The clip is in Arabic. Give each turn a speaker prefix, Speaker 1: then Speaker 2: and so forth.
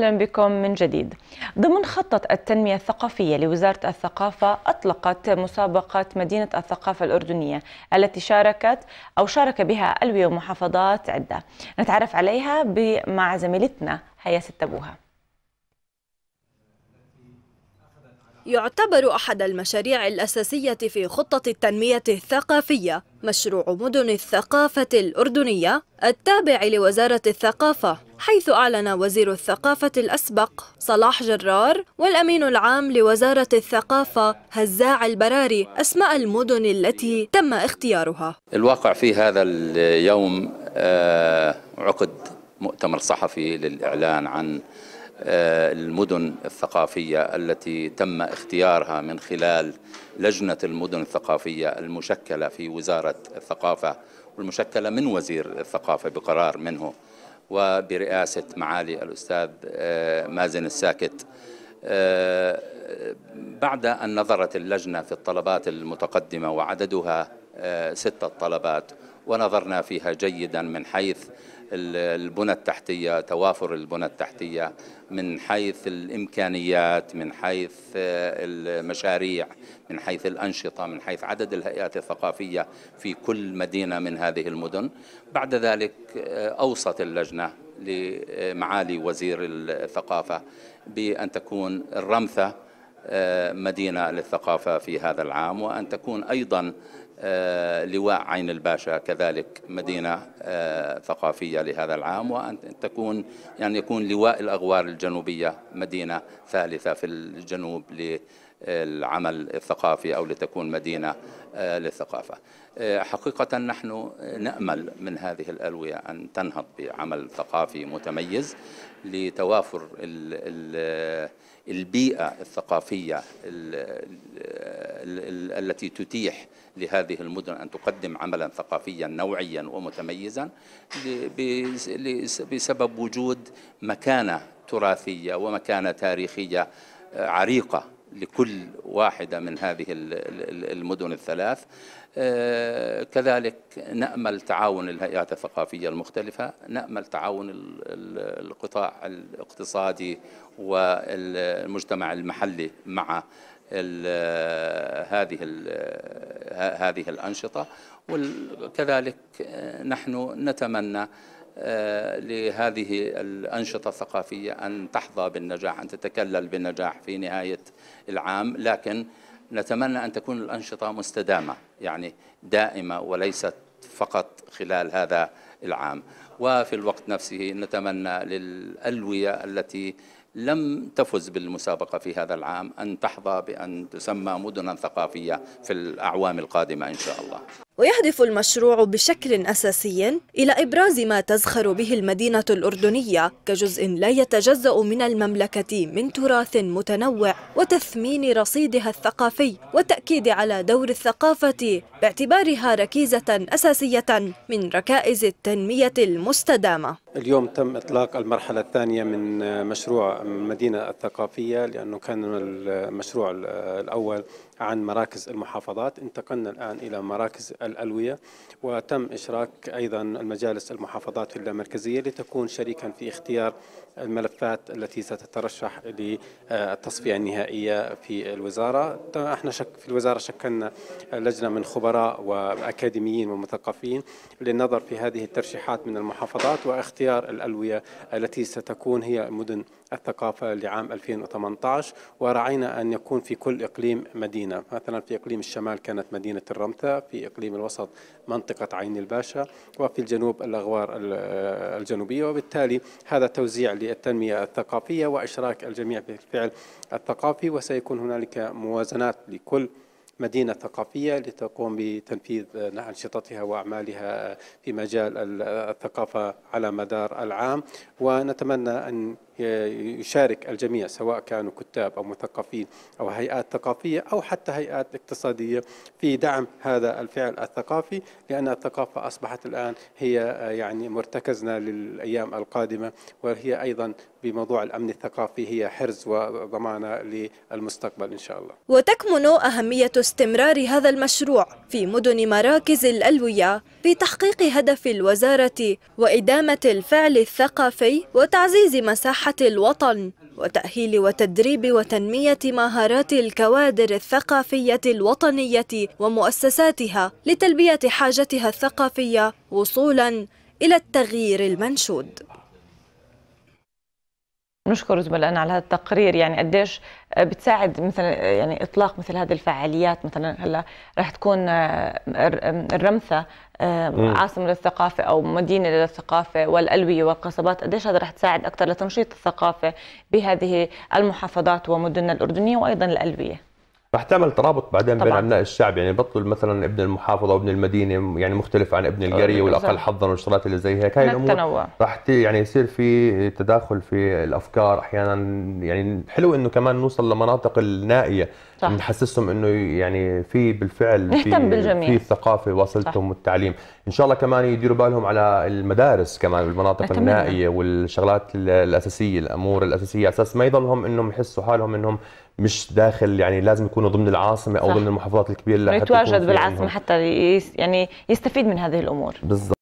Speaker 1: أهلا بكم من جديد ضمن خطة التنمية الثقافية لوزارة الثقافة أطلقت مسابقة مدينة الثقافة الأردنية التي شاركت أو شارك بها ألوية ومحافظات عدة نتعرف عليها مع زميلتنا هيا ستبوها
Speaker 2: يعتبر أحد المشاريع الأساسية في خطة التنمية الثقافية مشروع مدن الثقافة الأردنية التابع لوزارة الثقافة حيث أعلن وزير الثقافة الأسبق صلاح جرار والأمين العام لوزارة الثقافة هزاع البراري أسماء المدن التي تم اختيارها
Speaker 3: الواقع في هذا اليوم آه، عقد مؤتمر صحفي للإعلان عن آه، المدن الثقافية التي تم اختيارها من خلال لجنة المدن الثقافية المشكلة في وزارة الثقافة والمشكلة من وزير الثقافة بقرار منه وبرئاسة معالي الأستاذ آه، مازن الساكت آه، بعد أن نظرت اللجنة في الطلبات المتقدمة وعددها ستة طلبات ونظرنا فيها جيدا من حيث البنى التحتية توافر البنى التحتية من حيث الإمكانيات من حيث آه، المشاريع من حيث الأنشطة من حيث عدد الهيئات الثقافية في كل مدينة من هذه المدن بعد ذلك آه، أوصت اللجنة لمعالي وزير الثقافة بأن تكون الرمثة مدينة للثقافة في هذا العام وأن تكون أيضا آه، لواء عين الباشا كذلك مدينة آه، ثقافية لهذا العام وأن تكون يعني يكون لواء الأغوار الجنوبية مدينة ثالثة في الجنوب العمل الثقافي أو لتكون مدينة آه، للثقافة آه، حقيقة نحن نأمل من هذه الألوية أن تنهض بعمل ثقافي متميز لتوافر آه، البيئة الثقافية التي تتيح لهذه المدن أن تقدم عملا ثقافيا نوعيا ومتميزا بسبب وجود مكانة تراثية ومكانة تاريخية عريقة لكل واحدة من هذه المدن الثلاث آه، كذلك نأمل تعاون الهيئات الثقافية المختلفة نأمل تعاون القطاع الاقتصادي والمجتمع المحلي مع هذه هذه الأنشطة وكذلك آه، نحن نتمنى آه، لهذه الأنشطة الثقافية أن تحظى بالنجاح أن تتكلل بالنجاح في نهاية العام لكن نتمنى أن تكون الأنشطة مستدامة يعني دائمة وليست فقط خلال هذا العام وفي الوقت نفسه نتمنى للألوية التي لم تفز بالمسابقة في هذا العام أن تحظى بأن تسمى مدنا ثقافية في الأعوام القادمة إن شاء الله
Speaker 2: ويهدف المشروع بشكل أساسي إلى إبراز ما تزخر به المدينة الأردنية كجزء لا يتجزأ من المملكة من تراث متنوع وتثمين رصيدها الثقافي والتأكيد على دور الثقافة باعتبارها ركيزة أساسية من ركائز التنمية المتنوعة مستدامة
Speaker 4: اليوم تم إطلاق المرحلة الثانية من مشروع المدينة الثقافية لأنه كان المشروع الأول عن مراكز المحافظات انتقلنا الآن إلى مراكز الألوية وتم إشراك أيضا المجالس المحافظات في اللامركزية لتكون شريكا في اختيار الملفات التي ستترشح للتصفية النهائية في الوزارة احنا شك في الوزارة شكلنا لجنة من خبراء وأكاديميين ومثقفين للنظر في هذه الترشيحات من المحافظات واختيار الألوية التي ستكون هي مدن الثقافة لعام 2018 ورعينا أن يكون في كل إقليم مدينة المدينة مثلا في إقليم الشمال كانت مدينة الرمثة في إقليم الوسط منطقة عين الباشا وفي الجنوب الأغوار آه، الجنوبية وبالتالي هذا توزيع للتنمية الثقافية وإشراك الجميع في الفعل الثقافي وسيكون هنالك موازنات لكل مدينة ثقافية لتقوم بتنفيذ أنشطتها وأعمالها في مجال الثقافة على مدار العام ونتمنى أن يشارك الجميع سواء كانوا كتاب أو مثقفين أو هيئات ثقافية أو حتى هيئات اقتصادية في دعم هذا الفعل الثقافي لأن الثقافة أصبحت الآن هي آه، يعني مرتكزنا للأيام القادمة وهي أيضا بموضوع الأمن الثقافي هي حرز وضمانة للمستقبل إن شاء الله
Speaker 2: وتكمن أهمية استمرار هذا المشروع في مدن مراكز الألوية في تحقيق هدف الوزارة وإدامة الفعل الثقافي وتعزيز مساحة الوطن وتأهيل وتدريب وتنمية مهارات الكوادر الثقافية الوطنية ومؤسساتها لتلبية حاجتها الثقافية وصولا إلى التغيير المنشود
Speaker 1: نشكر زملائنا على هذا التقرير يعني قديش بتساعد مثلا يعني اطلاق مثل هذه الفعاليات مثلا هلا رح تكون آه، الرمثه آه، عاصمه للثقافه او مدينه للثقافه والالويه والقصبات قديش هذا رح تساعد اكثر لتنشيط الثقافه بهذه المحافظات ومدننا الاردنيه وايضا الالويه
Speaker 3: رح تعمل ترابط بعدين طبعًا. بين ابناء الشعب يعني بطل مثلا ابن المحافظه وابن المدينه يعني مختلف عن ابن القريه آه، والاقل حظا والشغلات اللي زي هيك هاي الامور رح يعني يصير في تداخل في الافكار احيانا يعني حلو انه كمان نوصل لمناطق النائيه نحسسهم انه يعني في بالفعل نهتم في بالجميع. في الثقافه واصلتهم والتعليم ان شاء الله كمان يديروا بالهم على المدارس كمان بالمناطق أتمنى. النائيه والشغلات الاساسيه الامور الاساسيه على اساس ما يضلهم انهم يحسوا حالهم انهم مش داخل يعني لازم يكونوا ضمن العاصمه
Speaker 2: او صح. ضمن المحافظات الكبيره اللي يتواجد بالعاصمه
Speaker 1: حتى يعني يستفيد من هذه الامور
Speaker 2: بالضبط